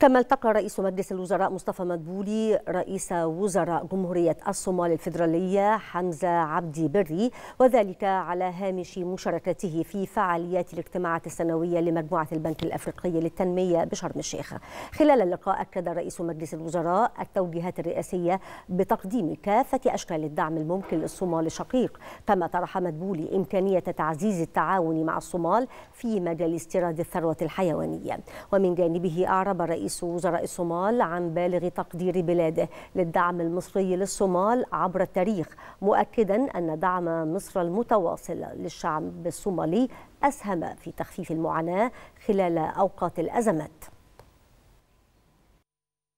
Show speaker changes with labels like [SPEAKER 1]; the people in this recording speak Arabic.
[SPEAKER 1] كما التقى رئيس مجلس الوزراء مصطفى مدبولي رئيس وزراء جمهورية الصومال الفيدرالية حمزة عبدي بري وذلك على هامش مشاركته في فعاليات الاجتماعات السنوية لمجموعة البنك الأفريقي للتنمية بشرم الشيخ خلال اللقاء أكد رئيس مجلس الوزراء التوجيهات الرئاسية بتقديم كافة أشكال الدعم الممكن للصومال الشقيق كما طرح مدبولي إمكانية تعزيز التعاون مع الصومال في مجال استيراد الثروة الحيوانية ومن جانبه أعرب رئيس رئيس وزراء الصومال عن بالغ تقدير بلاده للدعم المصري للصومال عبر التاريخ مؤكدا أن دعم مصر المتواصل للشعب الصومالي أسهم في تخفيف المعاناة خلال أوقات الأزمات